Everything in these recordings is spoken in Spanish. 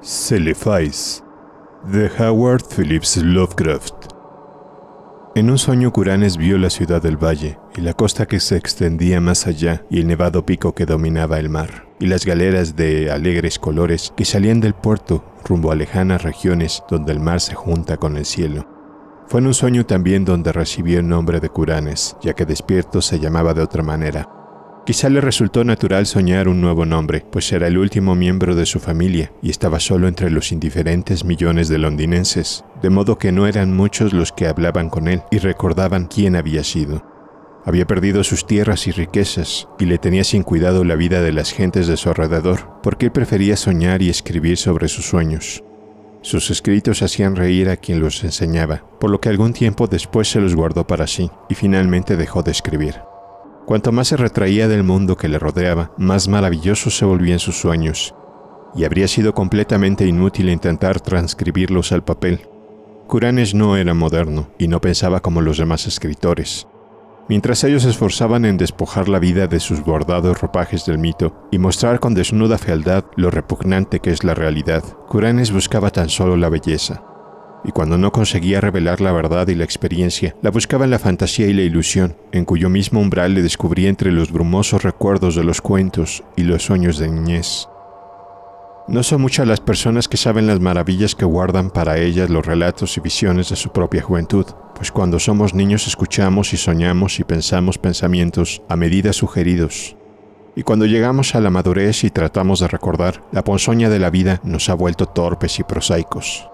Celefice. de Howard Phillips Lovecraft. En un sueño Curanes vio la ciudad del valle, y la costa que se extendía más allá, y el nevado pico que dominaba el mar, y las galeras de alegres colores que salían del puerto rumbo a lejanas regiones donde el mar se junta con el cielo. Fue en un sueño también donde recibió el nombre de Curanes, ya que despierto se llamaba de otra manera, Quizá le resultó natural soñar un nuevo nombre, pues era el último miembro de su familia y estaba solo entre los indiferentes millones de londinenses, de modo que no eran muchos los que hablaban con él y recordaban quién había sido. Había perdido sus tierras y riquezas, y le tenía sin cuidado la vida de las gentes de su alrededor, porque él prefería soñar y escribir sobre sus sueños. Sus escritos hacían reír a quien los enseñaba, por lo que algún tiempo después se los guardó para sí, y finalmente dejó de escribir. Cuanto más se retraía del mundo que le rodeaba, más maravilloso se volvían sus sueños, y habría sido completamente inútil intentar transcribirlos al papel. Curanes no era moderno y no pensaba como los demás escritores. Mientras ellos esforzaban en despojar la vida de sus bordados ropajes del mito y mostrar con desnuda fealdad lo repugnante que es la realidad, Curanes buscaba tan solo la belleza, y cuando no conseguía revelar la verdad y la experiencia, la buscaba en la fantasía y la ilusión, en cuyo mismo umbral le descubría entre los brumosos recuerdos de los cuentos y los sueños de niñez. No son muchas las personas que saben las maravillas que guardan para ellas los relatos y visiones de su propia juventud, pues cuando somos niños escuchamos y soñamos y pensamos pensamientos a medida sugeridos. Y cuando llegamos a la madurez y tratamos de recordar, la ponzoña de la vida nos ha vuelto torpes y prosaicos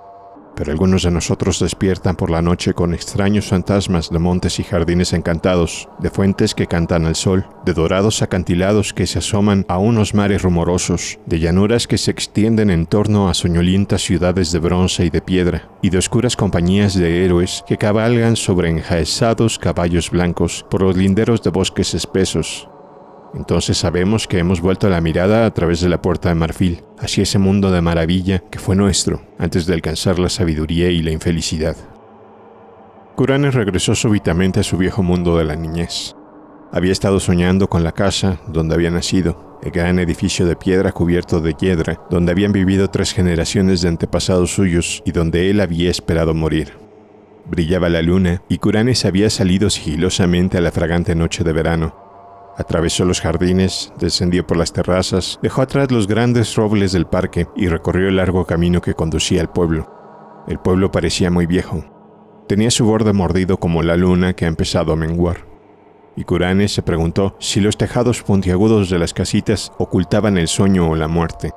pero algunos de nosotros despiertan por la noche con extraños fantasmas de montes y jardines encantados, de fuentes que cantan al sol, de dorados acantilados que se asoman a unos mares rumorosos, de llanuras que se extienden en torno a soñolientas ciudades de bronce y de piedra, y de oscuras compañías de héroes que cabalgan sobre enjaezados caballos blancos por los linderos de bosques espesos, entonces sabemos que hemos vuelto a la mirada a través de la puerta de marfil, hacia ese mundo de maravilla que fue nuestro, antes de alcanzar la sabiduría y la infelicidad. Curanes regresó súbitamente a su viejo mundo de la niñez. Había estado soñando con la casa donde había nacido, el gran edificio de piedra cubierto de hiedra, donde habían vivido tres generaciones de antepasados suyos y donde él había esperado morir. Brillaba la luna y Curanes había salido sigilosamente a la fragante noche de verano, Atravesó los jardines, descendió por las terrazas, dejó atrás los grandes robles del parque y recorrió el largo camino que conducía al pueblo. El pueblo parecía muy viejo. Tenía su borde mordido como la luna que ha empezado a menguar. Y Curanes se preguntó si los tejados puntiagudos de las casitas ocultaban el sueño o la muerte.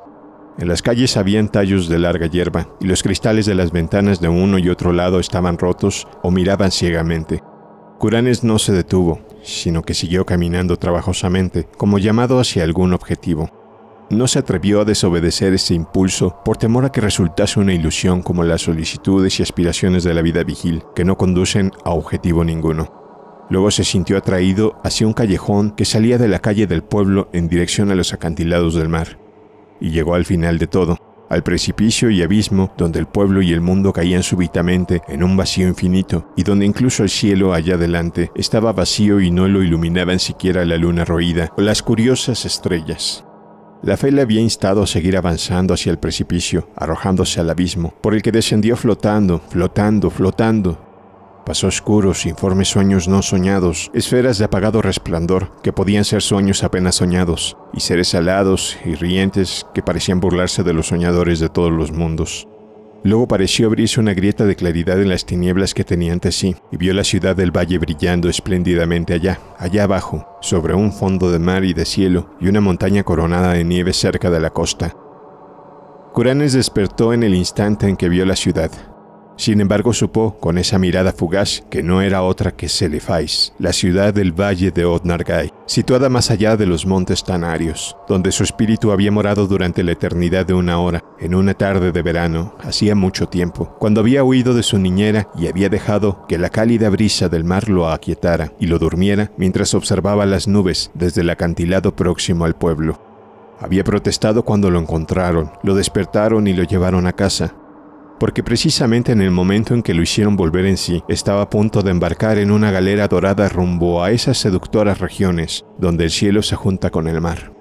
En las calles habían tallos de larga hierba y los cristales de las ventanas de uno y otro lado estaban rotos o miraban ciegamente. Curanes no se detuvo, sino que siguió caminando trabajosamente, como llamado hacia algún objetivo. No se atrevió a desobedecer ese impulso por temor a que resultase una ilusión como las solicitudes y aspiraciones de la vida vigil, que no conducen a objetivo ninguno. Luego se sintió atraído hacia un callejón que salía de la calle del pueblo en dirección a los acantilados del mar, y llegó al final de todo, al precipicio y abismo donde el pueblo y el mundo caían súbitamente en un vacío infinito, y donde incluso el cielo allá adelante estaba vacío y no lo iluminaban siquiera la luna roída o las curiosas estrellas. La fe le había instado a seguir avanzando hacia el precipicio, arrojándose al abismo, por el que descendió flotando, flotando, flotando, pasó oscuros, informes sueños no soñados, esferas de apagado resplandor que podían ser sueños apenas soñados, y seres alados y rientes que parecían burlarse de los soñadores de todos los mundos. Luego pareció abrirse una grieta de claridad en las tinieblas que tenía ante sí, y vio la ciudad del valle brillando espléndidamente allá, allá abajo, sobre un fondo de mar y de cielo, y una montaña coronada de nieve cerca de la costa. Curanes despertó en el instante en que vio la ciudad, sin embargo, supo, con esa mirada fugaz, que no era otra que Selefais, la ciudad del valle de Odnargai, situada más allá de los montes Tanarios, donde su espíritu había morado durante la eternidad de una hora, en una tarde de verano, hacía mucho tiempo, cuando había huido de su niñera y había dejado que la cálida brisa del mar lo aquietara y lo durmiera mientras observaba las nubes desde el acantilado próximo al pueblo. Había protestado cuando lo encontraron, lo despertaron y lo llevaron a casa, porque precisamente en el momento en que lo hicieron volver en sí, estaba a punto de embarcar en una galera dorada rumbo a esas seductoras regiones donde el cielo se junta con el mar.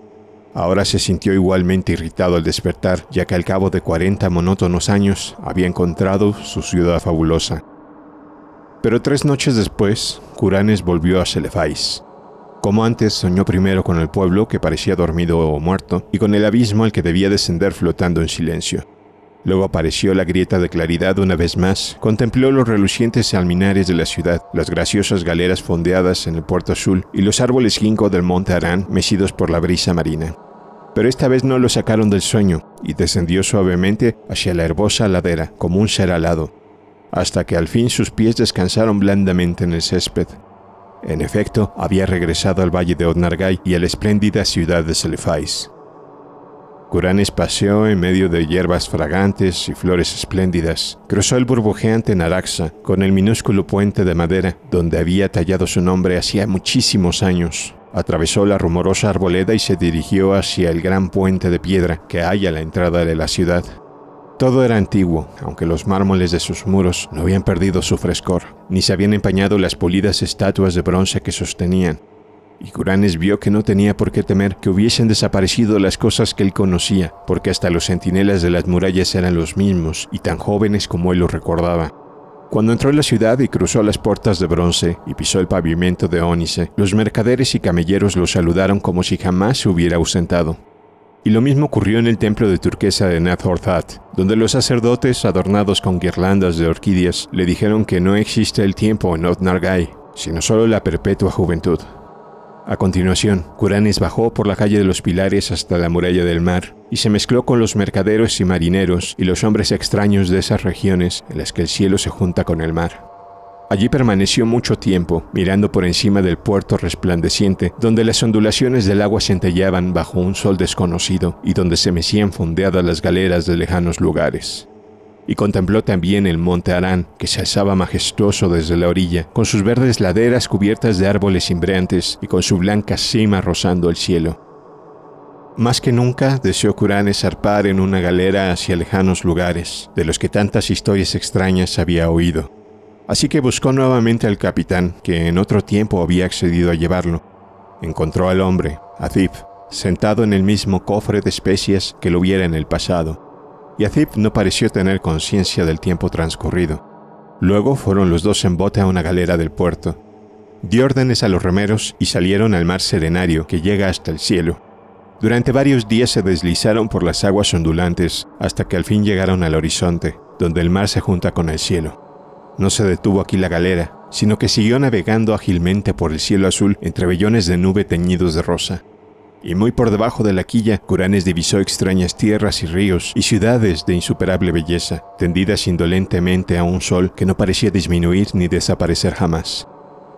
Ahora se sintió igualmente irritado al despertar, ya que al cabo de 40 monótonos años había encontrado su ciudad fabulosa. Pero tres noches después, Curanes volvió a Celefais. Como antes, soñó primero con el pueblo que parecía dormido o muerto, y con el abismo al que debía descender flotando en silencio. Luego apareció la grieta de claridad una vez más. Contempló los relucientes alminares de la ciudad, las graciosas galeras fondeadas en el puerto azul y los árboles ginkgo del monte Arán mecidos por la brisa marina. Pero esta vez no lo sacaron del sueño y descendió suavemente hacia la herbosa ladera, como un ser alado, hasta que al fin sus pies descansaron blandamente en el césped. En efecto, había regresado al valle de Odnargay y a la espléndida ciudad de Selefais. Curanes paseó en medio de hierbas fragantes y flores espléndidas. Cruzó el burbujeante Naraxa con el minúsculo puente de madera donde había tallado su nombre hacía muchísimos años. Atravesó la rumorosa arboleda y se dirigió hacia el gran puente de piedra que hay a la entrada de la ciudad. Todo era antiguo, aunque los mármoles de sus muros no habían perdido su frescor, ni se habían empañado las pulidas estatuas de bronce que sostenían y Curanes vio que no tenía por qué temer que hubiesen desaparecido las cosas que él conocía, porque hasta los centinelas de las murallas eran los mismos y tan jóvenes como él los recordaba. Cuando entró en la ciudad y cruzó las puertas de bronce y pisó el pavimento de ónice, los mercaderes y camelleros lo saludaron como si jamás se hubiera ausentado. Y lo mismo ocurrió en el templo de turquesa de Nathorthat, donde los sacerdotes, adornados con guirlandas de orquídeas, le dijeron que no existe el tiempo en Otnargai, sino solo la perpetua juventud. A continuación, Curanes bajó por la calle de los Pilares hasta la muralla del mar y se mezcló con los mercaderos y marineros y los hombres extraños de esas regiones en las que el cielo se junta con el mar. Allí permaneció mucho tiempo, mirando por encima del puerto resplandeciente, donde las ondulaciones del agua centellaban bajo un sol desconocido y donde se mecían fondeadas las galeras de lejanos lugares y contempló también el monte Arán, que se alzaba majestuoso desde la orilla, con sus verdes laderas cubiertas de árboles cimbreantes y con su blanca cima rozando el cielo. Más que nunca deseó Curán zarpar en una galera hacia lejanos lugares, de los que tantas historias extrañas había oído. Así que buscó nuevamente al capitán, que en otro tiempo había accedido a llevarlo. Encontró al hombre, Azif, sentado en el mismo cofre de especias que lo viera en el pasado, Azip no pareció tener conciencia del tiempo transcurrido. Luego fueron los dos en bote a una galera del puerto. Dio órdenes a los remeros y salieron al mar serenario que llega hasta el cielo. Durante varios días se deslizaron por las aguas ondulantes hasta que al fin llegaron al horizonte, donde el mar se junta con el cielo. No se detuvo aquí la galera, sino que siguió navegando ágilmente por el cielo azul entre vellones de nube teñidos de rosa y muy por debajo de la quilla, Curanes divisó extrañas tierras y ríos y ciudades de insuperable belleza, tendidas indolentemente a un sol que no parecía disminuir ni desaparecer jamás.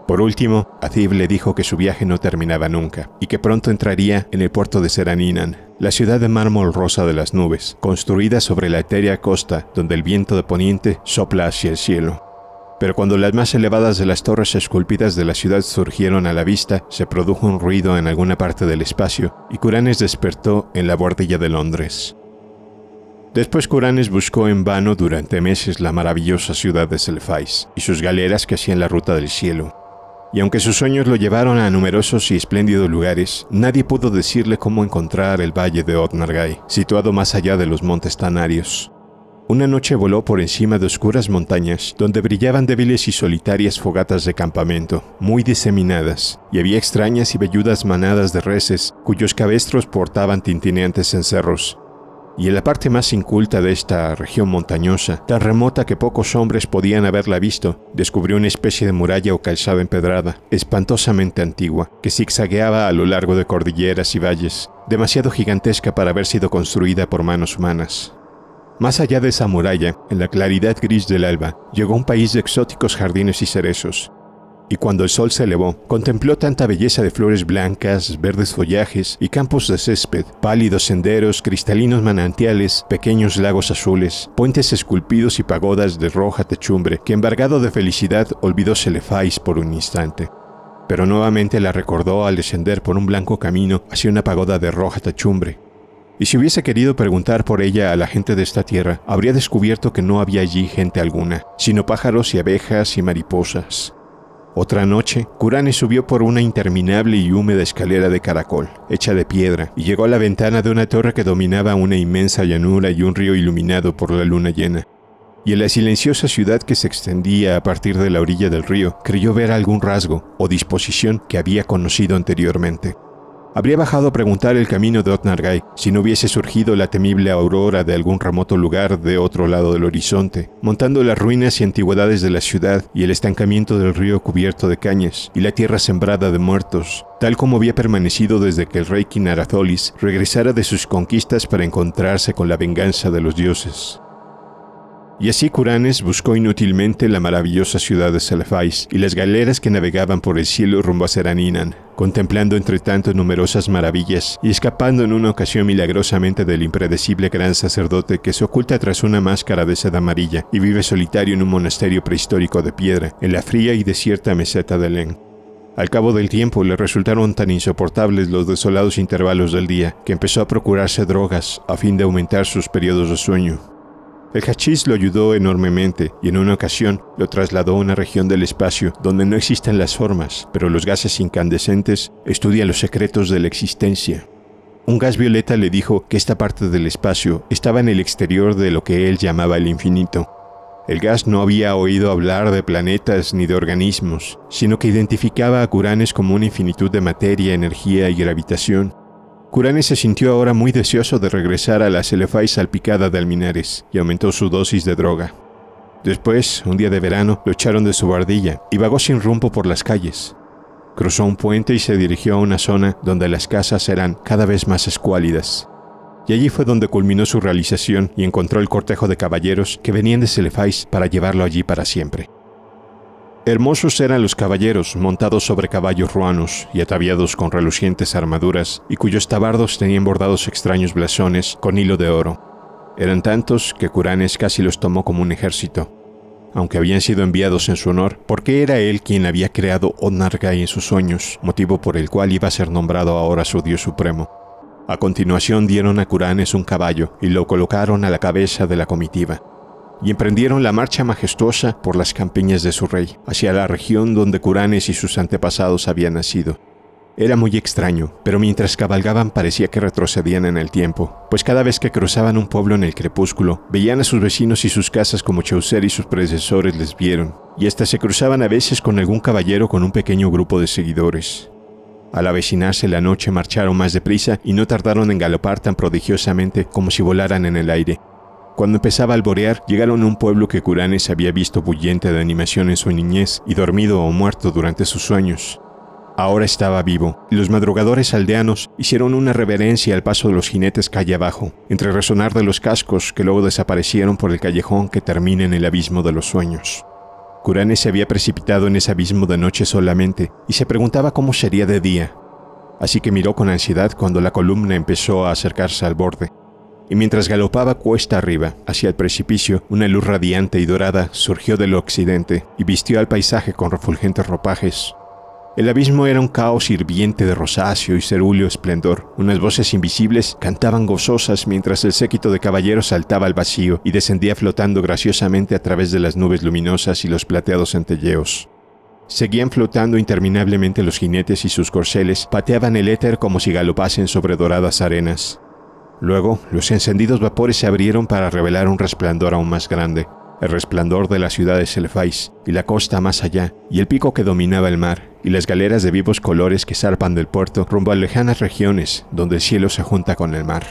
Por último, Azib le dijo que su viaje no terminaba nunca y que pronto entraría en el puerto de Seraninan, la ciudad de mármol rosa de las nubes, construida sobre la etérea costa donde el viento de poniente sopla hacia el cielo. Pero cuando las más elevadas de las torres esculpidas de la ciudad surgieron a la vista, se produjo un ruido en alguna parte del espacio y Curanes despertó en la bordilla de Londres. Después Curanes buscó en vano durante meses la maravillosa ciudad de Selfais y sus galeras que hacían la ruta del cielo. Y aunque sus sueños lo llevaron a numerosos y espléndidos lugares, nadie pudo decirle cómo encontrar el valle de Otnargay, situado más allá de los montes Tanarios. Una noche voló por encima de oscuras montañas, donde brillaban débiles y solitarias fogatas de campamento, muy diseminadas, y había extrañas y velludas manadas de reses, cuyos cabestros portaban tintineantes encerros. Y en la parte más inculta de esta región montañosa, tan remota que pocos hombres podían haberla visto, descubrió una especie de muralla o calzada empedrada, espantosamente antigua, que zigzagueaba a lo largo de cordilleras y valles, demasiado gigantesca para haber sido construida por manos humanas. Más allá de esa muralla, en la claridad gris del alba, llegó un país de exóticos jardines y cerezos. Y cuando el sol se elevó, contempló tanta belleza de flores blancas, verdes follajes y campos de césped, pálidos senderos, cristalinos manantiales, pequeños lagos azules, puentes esculpidos y pagodas de roja techumbre, que embargado de felicidad olvidó Selefais por un instante pero nuevamente la recordó al descender por un blanco camino hacia una pagoda de roja techumbre, y si hubiese querido preguntar por ella a la gente de esta tierra, habría descubierto que no había allí gente alguna, sino pájaros y abejas y mariposas. Otra noche, Kurane subió por una interminable y húmeda escalera de caracol, hecha de piedra, y llegó a la ventana de una torre que dominaba una inmensa llanura y un río iluminado por la luna llena. Y en la silenciosa ciudad que se extendía a partir de la orilla del río, creyó ver algún rasgo o disposición que había conocido anteriormente. Habría bajado a preguntar el camino de Otnargai si no hubiese surgido la temible aurora de algún remoto lugar de otro lado del horizonte, montando las ruinas y antigüedades de la ciudad y el estancamiento del río cubierto de cañas y la tierra sembrada de muertos, tal como había permanecido desde que el rey Kinaratholis regresara de sus conquistas para encontrarse con la venganza de los dioses. Y así Curanes buscó inútilmente la maravillosa ciudad de celephais y las galeras que navegaban por el cielo rumbo a Seraninan, contemplando entre tanto numerosas maravillas y escapando en una ocasión milagrosamente del impredecible gran sacerdote que se oculta tras una máscara de seda amarilla y vive solitario en un monasterio prehistórico de piedra, en la fría y desierta meseta de Len. Al cabo del tiempo le resultaron tan insoportables los desolados intervalos del día que empezó a procurarse drogas a fin de aumentar sus periodos de sueño. El hachís lo ayudó enormemente y en una ocasión lo trasladó a una región del espacio donde no existen las formas, pero los gases incandescentes estudian los secretos de la existencia. Un gas violeta le dijo que esta parte del espacio estaba en el exterior de lo que él llamaba el infinito. El gas no había oído hablar de planetas ni de organismos, sino que identificaba a Curanes como una infinitud de materia, energía y gravitación, Kurane se sintió ahora muy deseoso de regresar a la Celefai salpicada de alminares y aumentó su dosis de droga. Después, un día de verano, lo echaron de su bardilla y vagó sin rumbo por las calles. Cruzó un puente y se dirigió a una zona donde las casas eran cada vez más escuálidas. Y allí fue donde culminó su realización y encontró el cortejo de caballeros que venían de Celefais para llevarlo allí para siempre. Hermosos eran los caballeros montados sobre caballos ruanos y ataviados con relucientes armaduras y cuyos tabardos tenían bordados extraños blasones con hilo de oro. Eran tantos que Curanes casi los tomó como un ejército, aunque habían sido enviados en su honor, porque era él quien había creado Onarga en sus sueños, motivo por el cual iba a ser nombrado ahora su dios supremo. A continuación dieron a Curanes un caballo y lo colocaron a la cabeza de la comitiva y emprendieron la marcha majestuosa por las campiñas de su rey, hacia la región donde Curanes y sus antepasados habían nacido. Era muy extraño, pero mientras cabalgaban parecía que retrocedían en el tiempo, pues cada vez que cruzaban un pueblo en el crepúsculo, veían a sus vecinos y sus casas como Chaucer y sus predecesores les vieron, y hasta se cruzaban a veces con algún caballero con un pequeño grupo de seguidores. Al avecinarse la noche marcharon más deprisa y no tardaron en galopar tan prodigiosamente como si volaran en el aire, cuando empezaba a alborear, llegaron a un pueblo que Curanes había visto bullente de animación en su niñez y dormido o muerto durante sus sueños. Ahora estaba vivo, y los madrugadores aldeanos hicieron una reverencia al paso de los jinetes calle abajo, entre resonar de los cascos que luego desaparecieron por el callejón que termina en el abismo de los sueños. Curanes se había precipitado en ese abismo de noche solamente y se preguntaba cómo sería de día, así que miró con ansiedad cuando la columna empezó a acercarse al borde y mientras galopaba cuesta arriba, hacia el precipicio, una luz radiante y dorada surgió del occidente y vistió al paisaje con refulgentes ropajes. El abismo era un caos hirviente de rosáceo y cerúleo esplendor. Unas voces invisibles cantaban gozosas mientras el séquito de caballeros saltaba al vacío y descendía flotando graciosamente a través de las nubes luminosas y los plateados centelleos. Seguían flotando interminablemente los jinetes y sus corceles pateaban el éter como si galopasen sobre doradas arenas. Luego, los encendidos vapores se abrieron para revelar un resplandor aún más grande, el resplandor de la ciudad de Celefais, y la costa más allá, y el pico que dominaba el mar, y las galeras de vivos colores que zarpan del puerto rumbo a lejanas regiones donde el cielo se junta con el mar.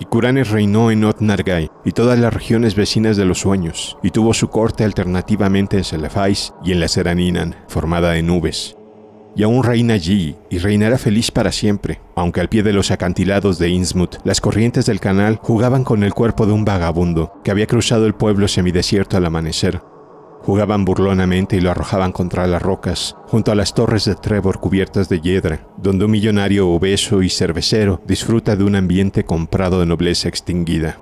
Y Curanes reinó en Otnargai y todas las regiones vecinas de los sueños, y tuvo su corte alternativamente en Selefais y en la Seraninan, formada de nubes, y aún reina allí, y reinará feliz para siempre, aunque al pie de los acantilados de Innsmouth, las corrientes del canal jugaban con el cuerpo de un vagabundo que había cruzado el pueblo semidesierto al amanecer. Jugaban burlonamente y lo arrojaban contra las rocas, junto a las torres de Trevor cubiertas de hiedra, donde un millonario obeso y cervecero disfruta de un ambiente comprado de nobleza extinguida.